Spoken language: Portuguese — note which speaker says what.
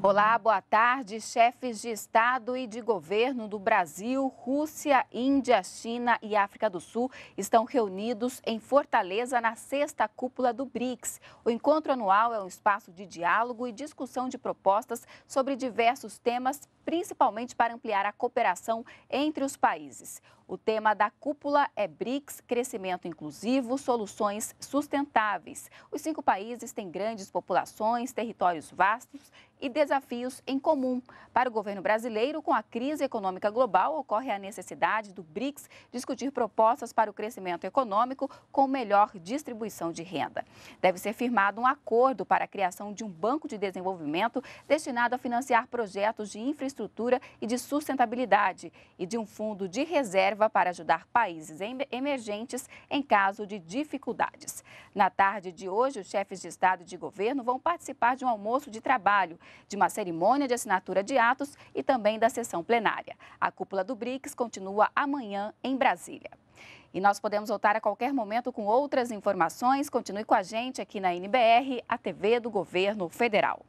Speaker 1: Olá, boa tarde. Chefes de Estado e de governo do Brasil, Rússia, Índia, China e África do Sul estão reunidos em Fortaleza na sexta cúpula do BRICS. O encontro anual é um espaço de diálogo e discussão de propostas sobre diversos temas, principalmente para ampliar a cooperação entre os países. O tema da cúpula é BRICS, crescimento inclusivo, soluções sustentáveis. Os cinco países têm grandes populações, territórios vastos e desafios em comum. Para o governo brasileiro, com a crise econômica global, ocorre a necessidade do BRICS discutir propostas para o crescimento econômico com melhor distribuição de renda. Deve ser firmado um acordo para a criação de um banco de desenvolvimento destinado a financiar projetos de infraestrutura e de sustentabilidade e de um fundo de reserva reserva para ajudar países emergentes em caso de dificuldades. Na tarde de hoje, os chefes de Estado e de governo vão participar de um almoço de trabalho, de uma cerimônia de assinatura de atos e também da sessão plenária. A cúpula do BRICS continua amanhã em Brasília. E nós podemos voltar a qualquer momento com outras informações. Continue com a gente aqui na NBR, a TV do Governo Federal.